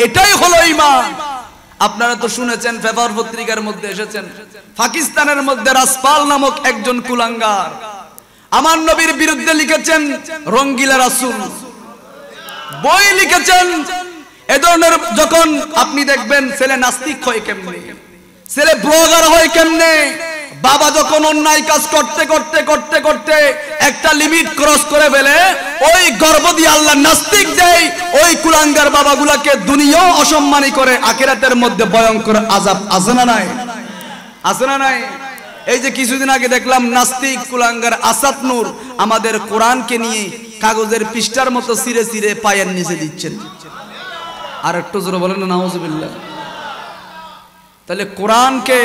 Speaker 1: এটাই হলো ইমান আপনারা তো শুনেছেন ফেভার পত্রিকার মধ্যে এসেছেন পাকিস্তানের মধ্যে রাসপাল নামক একজন কুলাঙ্গার আমার নবীর বিরুদ্ধে লিখেছেন রঙ্গিলা রাসুল বই লিখেছেন এ ধরনের যখন আপনি দেখবেন ছেলে নাস্তিক হয় কেমনে ছেলে ব্লগার হয় কেমনে বাবা যখন অন্যায় কাজ করতে করতে করতে করতে একটা লিমিট ক্রস করে ফেলে ওই গর্ব দিয়ে আল্লাহ নাস্তিক দেয় ওই কুলাঙ্গার বাবাগুলাকে দুনিয়াও অসম্মানী করে আখেরাতের মধ্যে ভয়ঙ্কর আজাব আছে না নাই আছে না নাই এই যে কিছুদিন আগে দেখলাম নাস্তিক কুলাঙ্গার আসাদ নূর আমাদের কোরআনকে নিয়ে কাগজের পৃষ্ঠার মতো সিরে সিরে পায়ের নিচে দিচ্ছেন আর একটু জোরে বলেন নাউজবিল্লা তাহলে কোরআনকে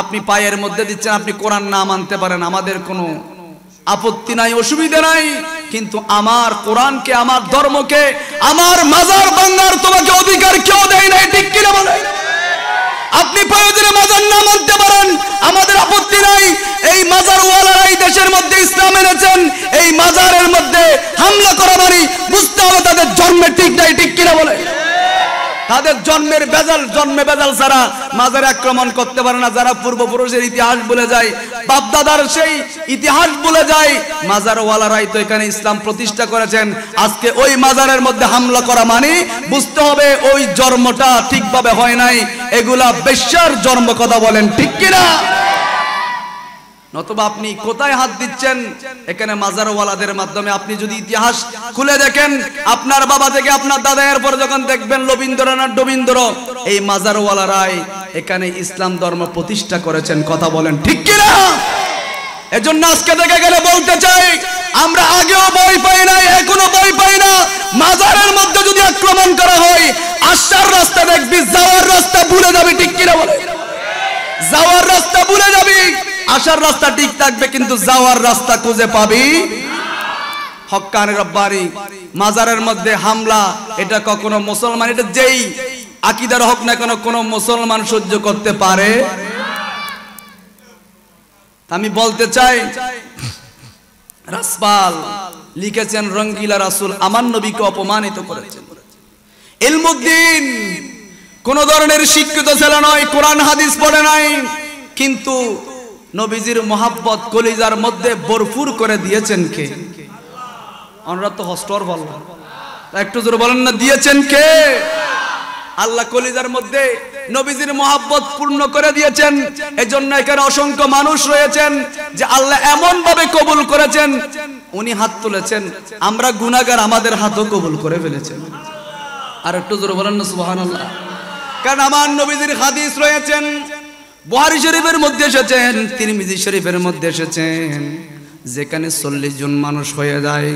Speaker 1: আপনি পায়ের মধ্যে দিচ্ছেন আপনি কোরআন না মানতে পারেন আমাদের কোনো আপত্তি নাই অসুবিধে নাই কিন্তু আমার কোরআনকে আমার ধর্মকে আমার মাজার বাংলার তোমাকে অধিকার কেউ দেয় নাই ঠিক কিনা বলে আপনি প্রয়োজনে মাজার নাম মানতে পারেন আমাদের আপত্তি নাই এই মাজার ওয়ালারাই দেশের মধ্যে ইসলাম এনেছেন এই মাজারের মধ্যে হামলা করা মানে বুঝতে হবে তাদের জন্মের ঠিক নাই ঠিক কিনা বলে তাদের জন্মের বেজাল জন্মে বেজাল ছাড়া মাজারে আক্রমণ করতে পারে না যারা পূর্বপুরুষের ইতিহাস বলে যায় বাপদাদার সেই ইতিহাস বলে যায় মাজারওয়ালারাই তো এখানে ইসলাম প্রতিষ্ঠা করেছেন আজকে ওই মাজারের মধ্যে হামলা করা মানে বুঝতে হবে ওই জন্মটা ঠিকভাবে হয় নাই এগুলা বেশ্যার জন্ম কথা বলেন ঠিক কিনা নতবা আপনি কোথায় হাত দিচ্ছেন এখানে মাজারওয়ালাদের মাধ্যমে আপনি যদি ইতিহাস খুলে দেখেন আপনার বাবা থেকে আপনার দাদা এরপর যখন দেখবেন রবীন্দ্রনাথ রবীন্দ্র এই মাজারওয়ালারাই এখানে ইসলাম ধর্ম প্রতিষ্ঠা করেছেন কথা বলেন ঠিক কিনা এজন্য আজকে দেখে গেলে বলতে চাই আমরা আগেও বই পাই না এখনো বই পাই না মাজারের মধ্যে যদি আক্রমণ করা হয় আশার রাস্তা দেখবি যাওয়ার রাস্তা ভুলে যাবি ঠিক কিনা বলে যাওয়ার রাস্তা ভুলে যাবি আসার রাস্তা ঠিক থাকবে কিন্তু যাওয়ার রাস্তা খুঁজে পাবি মাজারের মধ্যে হামলা এটা কখনো মুসলমান এটা যেই আকিদার হোক না কেন কোনো মুসলমান সহ্য করতে পারে আমি বলতে চাই রাসপাল লিখেছেন রঙ্গিলা রাসুল আমার নবীকে অপমানিত করেছেন এলমুদ্দিন কোন ধরনের শিক্ষিত ছেলে নয় কোরআন হাদিস পড়ে নাই কিন্তু নবীজির মোহাব্বত কলিজার মধ্যে বরফুর করে দিয়েছেন কে আমরা তো হস্টর বললাম একটু জোর বলেন না দিয়েছেন কে আল্লাহ কলিজার মধ্যে নবীজির মহাব্বত পূর্ণ করে দিয়েছেন এজন্য এখানে অসংখ্য মানুষ রয়েছেন যে আল্লাহ এমন ভাবে কবুল করেছেন উনি হাত তুলেছেন আমরা গুনাগার আমাদের হাতও কবুল করে ফেলেছেন আর একটু জোর বলেন না সুবাহ কারণ আমার নবীজির হাদিস রয়েছেন বুহারি শরীফের মধ্যে এসেছেন তিরমিজি শরীফের মধ্যে এসেছেন যেখানে চল্লিশ জন মানুষ হয়ে যায়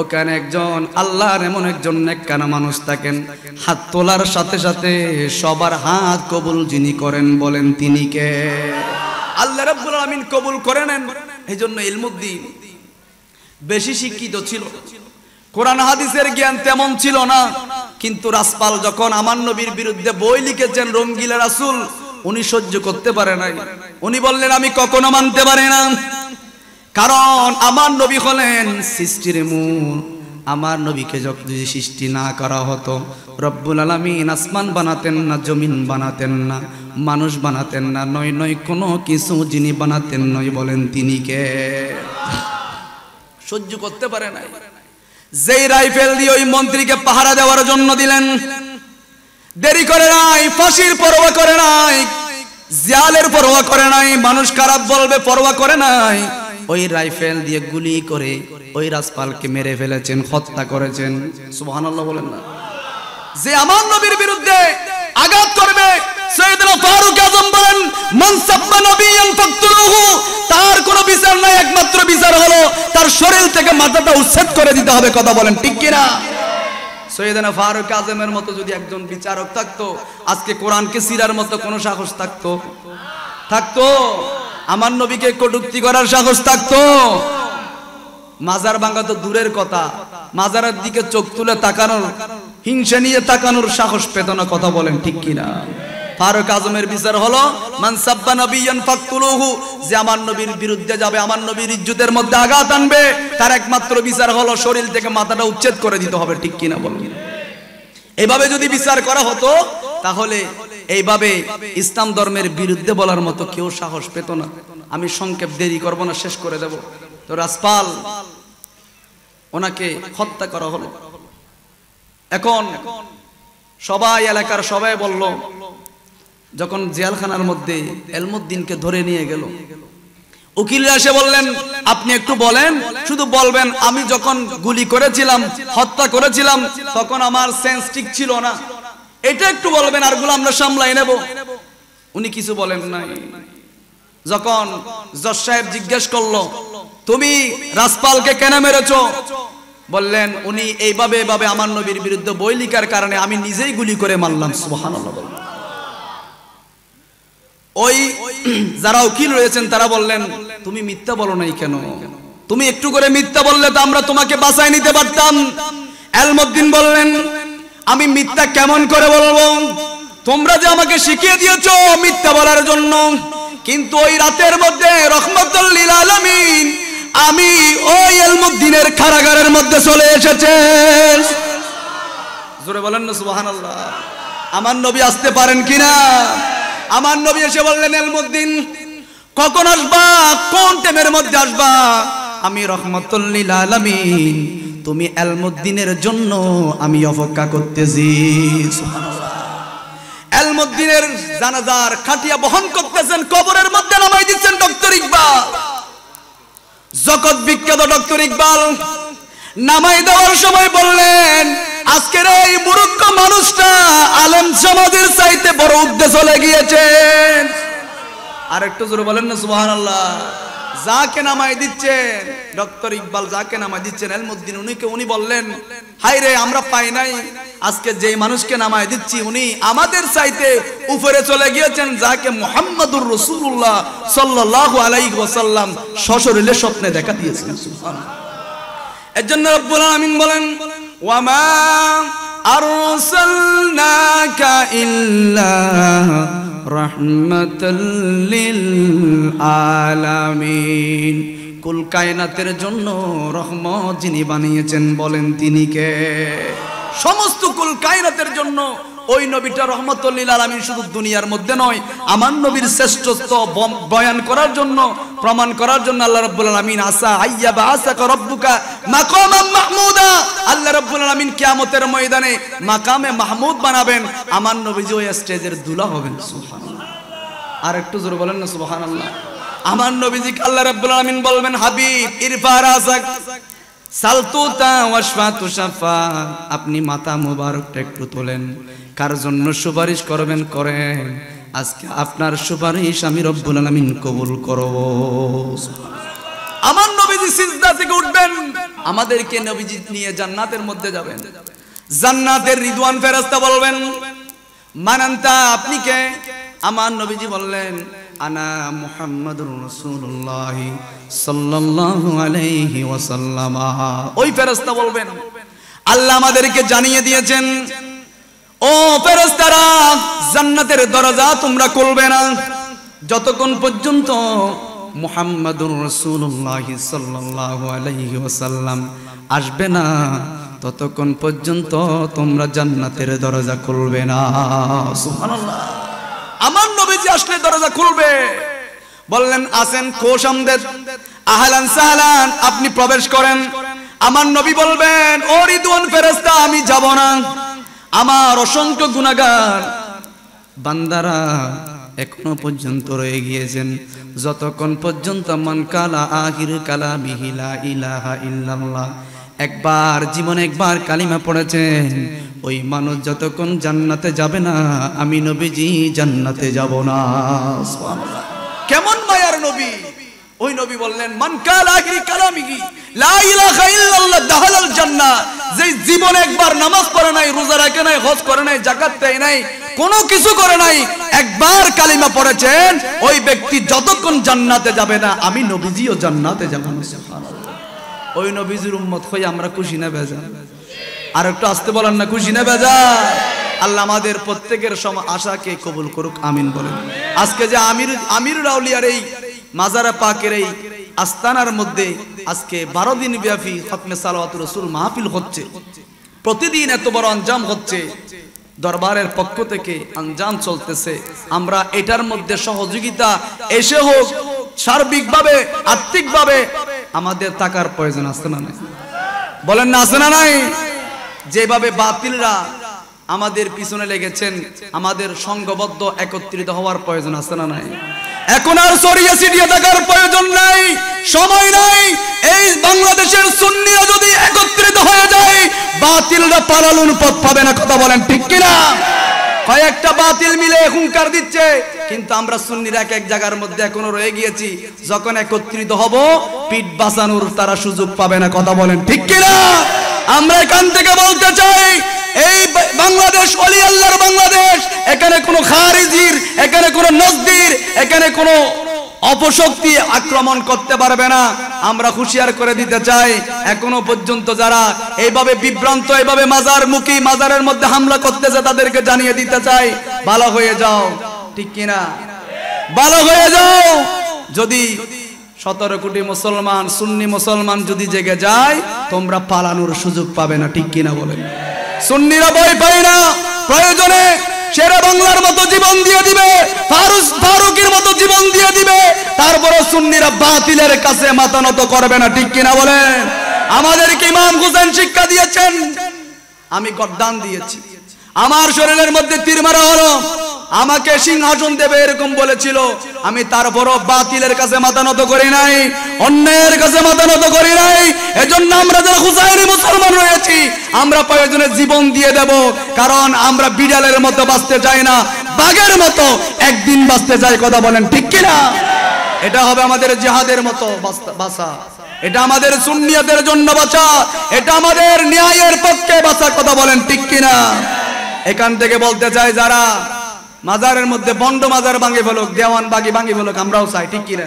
Speaker 1: ওখানে একজন আল্লাহর এমন একজন নেককানা মানুষ থাকেন হাত তোলার সাথে সাথে সবার হাত কবুল যিনি করেন বলেন তিনি কে আল্লাহ রাব্বুল আলামিন কবুল করে নেন এই জন্য ইলমুদ্দি বেশি শিক্ষিত ছিল কোরআন হাদিসের জ্ঞান তেমন ছিল না কিন্তু রাজপাল যখন আমার নবীর বিরুদ্ধে বই লিখেছেন রঙ্গিলা রাসুল উনি সহ্য করতে পারে নাই উনি বললেন আমি কখনো মানতে পারি না কারণ আমার নবী হলেন সৃষ্টির মূল আমার নবীকে যদি সৃষ্টি না করা হতো রব্বুল আলমিন আসমান বানাতেন না জমিন বানাতেন না মানুষ বানাতেন না নয় নয় কোনো কিছু যিনি বানাতেন নয় বলেন তিনি কে সহ্য করতে পারে নাই যেই রাইফেল দিয়ে ওই মন্ত্রীকে পাহারা দেওয়ার জন্য দিলেন দেরি করে নাই ফাঁসির পরোয়া করে নাই জিয়ালের পরোয়া করে নাই মানুষ খারাপ বলবে পরোয়া করে নাই ওই রাইফেল দিয়ে গুলি করে ওই রাজপালকে মেরে ফেলেছেন হত্যা করেছেন সুবহানাল্লাহ বলেন না যে আমার নবীর বিরুদ্ধে আঘাত করবে সৈয়দনা ফারুক আজম বলেন মান সাব্বা নবিয়ান ফাকতুলুহু তার কোন বিচার নাই একমাত্র বিচার হলো তার শরীর থেকে মাথাটা উচ্ছেদ করে দিতে হবে কথা বলেন ঠিক কিনা সৈয়দানা ফারুক আজমের মতো যদি একজন বিচারক থাকতো আজকে কোরআনকে সিরার মতো কোনো সাহস থাকতো থাকতো আমার নবীকে কটুক্তি করার সাহস থাকতো মাজার ভাঙা তো দূরের কথা মাজারের দিকে চোখ তুলে তাকানোর হিংসা নিয়ে তাকানোর সাহস পেত না কথা বলেন ঠিক কিনা ফারুক আজমের বিচার হলো মানসাব্বা নবীন ফাকতুলুহু যে আমার নবীর বিরুদ্ধে যাবে আমার নবীর ইজ্জতের মধ্যে আঘাত আনবে তার একমাত্র বিচার হলো শরীর থেকে মাথাটা উচ্ছেদ করে দিতে হবে ঠিক কিনা বলুন এভাবে যদি বিচার করা হতো তাহলে এইভাবে ইসলাম ধর্মের বিরুদ্ধে বলার মতো কেউ সাহস পেত না আমি সংক্ষেপ দেরি করব না শেষ করে দেব তো রাজপাল ওনাকে হত্যা করা হলো এখন সবাই এলাকার সবাই বলল যখন জিয়ালখানার মধ্যে এলমুদ্দিনকে ধরে নিয়ে গেল উকিলরা এসে বললেন আপনি একটু বলেন শুধু বলবেন আমি যখন গুলি করেছিলাম হত্যা করেছিলাম তখন আমার সেন্স ঠিক ছিল না এটা একটু বলবেন আর গুলো আমরা সামলাই নেব উনি কিছু বলেন নাই যখন জজ সাহেব জিজ্ঞেস করলো তুমি রাজপালকে কেন মেরেছো বললেন উনি এইভাবে এভাবে আমার নবীর বিরুদ্ধে বই লিখার কারণে আমি নিজেই গুলি করে মারলাম সুবহানাল্লাহ ওই যারা উকিল রয়েছেন তারা বললেন তুমি মিথ্যা বলো নাই কেন তুমি একটু করে মিথ্যা বললে তো আমরা তোমাকে বাঁচাই নিতে পারতাম এলমদ্দিন বললেন আমি মিথ্যা কেমন করে বলবো তোমরা যে আমাকে শিখিয়ে দিয়েছ মিথ্যা বলার জন্য কিন্তু ওই রাতের মধ্যে রহমতুল্লিল আলমিন আমি ওই এলমুদ্দিনের কারাগারের মধ্যে চলে এসেছে জোরে বলেন না সুবাহান আমার নবী আসতে পারেন কিনা আমার নবী এসে বললেন এলমুদ্দিন কখন আসবা কোন টাইমের মধ্যে আসবা আমি রহমতুল্লিল আলামিন তুমি এলমুদ্দিনের জন্য আমি অপেক্ষা করতেছি এলমুদ্দিনের জানাজার খাটিয়া বহন করতেছেন কবরের মধ্যে নামাই দিচ্ছেন ডক্টর ইকবাল জগৎ বিখ্যাত ডক্টর ইকবাল নামাই দেওয়ার সময় বললেন আজকের এই মুরুক্ষ মানুষটা আলেম সমাজের চাইতে বড় উদ্দেশ্য চলে আর একটু জোরে বলেন না সুহান আল্লাহ যাকে নামাই দিচ্ছেন ডক্টর ইকবাল যাকে নামাই দিচ্ছেন এলমুদ্দিন উনিকে উনি বললেন হাই রে আমরা পাই নাই আজকে যে মানুষকে নামাই দিচ্ছি উনি আমাদের চাইতে উপরে চলে গিয়েছেন যাকে মোহাম্মদুর রসুল্লাহ সাল্লাহ আলাইহি ওয়াসাল্লাম সশরীরে স্বপ্নে দেখা দিয়েছেন সুবহানাল্লাহ এর জন্য রব্বুল আমিন বলেন ওয়ামা আলামিন কুল জন্য রহমত যিনি বানিয়েছেন বলেন তিনি কে সমস্ত কুল কায়নাতের জন্য ওই নবীটা রহমতুল্লিল আলমিন শুধু দুনিয়ার মধ্যে নয় আমার নবীর শ্রেষ্ঠত্ব বয়ান করার জন্য প্রমাণ করার জন্য আল্লাহ রব্বুল আলমিন আসা আইয়া বা আসা করব্বুকা মাকামাম আল্লাহ রব্বুল আলমিন কিয়ামতের ময়দানে মাকামে মাহমুদ বানাবেন আমার নবীজি ওই স্টেজের দুলা হবেন আর একটু জোর বলেন না সুবহানাল্লাহ আমার নবীজি আল্লাহ রব্বুল আলমিন বলবেন হাবিব ইরফা রাসাক সালতুতা আপনি মাথা মোবারকটা একটু তোলেন কার জন্য সুপারিশ করবেন করেন আজকে আপনার সুপারিশ আমি রব্বুল আলমিন কবুল করব আমার নবীজি সিজদা থেকে উঠবেন আমাদেরকে নবীজি নিয়ে জান্নাতের মধ্যে যাবেন জান্নাতের রিদওয়ান ফেরাস্তা বলবেন মানান্তা আপনি কে আমার নবীজি বললেন আনা মুহাম্মাদুর রাসূলুল্লাহ সাল্লাল্লাহু আলাইহি ওয়াসাল্লাম ওই ফেরেশতা বলবেন আল্লাহ আমাদেরকে জানিয়ে দিয়েছেন ও ফেরেশতারা জান্নাতের দরজা তোমরা খুলবে না যতক্ষণ পর্যন্ত মুহাম্মাদুর রাসূলুল্লাহ সাল্লাল্লাহু আলাইহি ওয়াসাল্লাম আসবে না ততক্ষণ পর্যন্ত তোমরা জান্নাতের দরজা খুলবে না সুবহানাল্লাহ আমার নবীজি আসলে দরজা খুলবে বললেন আসেন খোশ আমদের আহলান সাহলান আপনি প্রবেশ করেন আমার নবী বলবেন ও রিদুয়ান ফেরেস্তা আমি যাব না আমার অসংখ্য গুণাগার বান্দারা এখনো পর্যন্ত রয়ে গিয়েছেন যতক্ষণ পর্যন্ত মন কালা আহির কালা মিহিলা ইলাহা ইল্লাল্লাহ একবার জীবনে একবার কালিমা পড়েছে ওই মানুষ যতক্ষণ জান্নাতে যাবে না আমি নবীজি জান্নাতে যাব না কেমন মায়ার নবী ওই নবী বললেন মান কালাগি কালামিগি লা ইলাহা ইল্লাল্লাহ দাহালাল জান্নাত যে জীবন একবার নামাজ পড়ে নাই রোজা রাখে নাই হজ করে নাই যাকাত দেয় নাই কোনো কিছু করে নাই একবার কালিমা পড়েছেন ওই ব্যক্তি যতক্ষণ জান্নাতে যাবে না আমি নবীজিও জান্নাতে যাব না সুবহানাল্লাহ ওই নবীজির উম্মত হয়ে আমরা খুশি না ভেজা আর একটু আসতে বলেন না খুশি না ভেজা আল্লাহ আমাদের প্রত্যেকের সম আশাকে কবুল করুক আমিন বলেন আজকে যে আমির আমির রাউলিয়ার এই মাজারা পাকের এই আস্তানার মধ্যে আজকে বারো দিন ব্যাপী হকমে সালাত রসুল মাহফিল হচ্ছে প্রতিদিন এত বড় আঞ্জাম হচ্ছে দরবারের পক্ষ থেকে আঞ্জাম চলতেছে আমরা এটার মধ্যে সহযোগিতা এসে হোক সার্বিকভাবে আর্থিকভাবে আমাদের টাকার প্রয়োজন আছে না নাই বলেন না আছে না নাই যেভাবে বাতিলরা আমাদের পিছনে লেগেছেন আমাদের সংঘবদ্ধ একত্রিত হওয়ার প্রয়োজন আছে না নাই এখন আর সরিয়ে সিটিয়ে থাকার প্রয়োজন নাই সময় নাই এই বাংলাদেশের সুন্নিরা যদি একত্রিত হয়ে যায় বাতিলরা পালালুন পথ পাবে না কথা বলেন ঠিক কিনা হয় একটা বাতিল মিলে হুঙ্কার দিচ্ছে কিন্তু আমরা সুন্নির এক এক জায়গার মধ্যে এখনো রয়ে গিয়েছি যখন একত্রিত হব পিঠ বাঁচানোর তারা সুযোগ পাবে না কথা বলেন ঠিক কিনা আমরা এখান থেকে বলতে চাই এই বাংলাদেশ অলি আল্লাহর বাংলাদেশ এখানে কোনো খারিজির এখানে কোনো নজদির এখানে কোনো অপশক্তি আক্রমণ করতে পারবে না আমরা হুশিয়ার করে দিতে চাই এখনো পর্যন্ত যারা এইভাবে বিভ্রান্ত এইভাবে মাজার মুখী মাজারের মধ্যে হামলা করতেছে তাদেরকে জানিয়ে দিতে চাই ভালো হয়ে যাও ঠিক কিনা ভালো হয়ে যাও যদি সতেরো কোটি মুসলমান সুন্নি মুসলমান যদি জেগে যায় তোমরা পালানোর সুযোগ পাবে না ঠিক কিনা বলে সুন্নিরা বই পাই না প্রয়োজনে সেরা বাংলার মতো জীবন দিয়ে দিবে ফারুকের মতো জীবন দিয়ে দিবে তারপরে সুন্নিরা বাতিলের কাছে মাথা নত করবে না ঠিক কিনা বলেন আমাদেরকে ইমাম হুসেন শিক্ষা দিয়েছেন আমি গদ্দান দিয়েছি আমার শরীরের মধ্যে তীর মারা হলো আমাকে সিংহাসন দেবে এরকম বলেছিল আমি তারপরও বাতিলের কাছে মাথা নত করি নাই অন্যায়ের কাছে মাথা নত করি নাই এজন্য আমরা যারা হুসাইনি মুসলমান রয়েছি আমরা প্রয়োজনে জীবন দিয়ে দেব কারণ আমরা বিড়ালের মতো বাঁচতে চাই না বাঘের মতো একদিন বাঁচতে চাই কথা বলেন ঠিক কিনা এটা হবে আমাদের জেহাদের মতো বাসা এটা আমাদের সুন্নিয়াদের জন্য বাঁচা এটা আমাদের ন্যায়ের পক্ষে বাঁচা কথা বলেন ঠিক কিনা এখান থেকে বলতে চাই যারা মাজারের মধ্যে বন্ড মাজার ভাঙে ফেলুক দেওয়ান বাগি ভাঙি ফেলুক আমরাও চাই ঠিক কিনা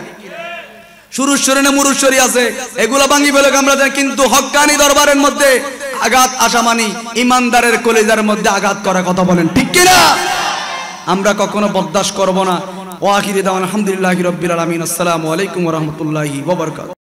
Speaker 1: সুরুশ্বরী না মুরুশ্বরী আছে এগুলো ভাঙি ফেলুক আমরা চাই কিন্তু হকানি দরবারের মধ্যে আঘাত আসা মানি ইমানদারের কলেজার মধ্যে আঘাত করা কথা বলেন ঠিক কিনা আমরা কখনো বরদাস করব না ওয়াকিরে দাওয়ান আলহামদুলিল্লাহ রবিল আলমিন আসসালামু আলাইকুম রহমতুল্লাহি ববরকাত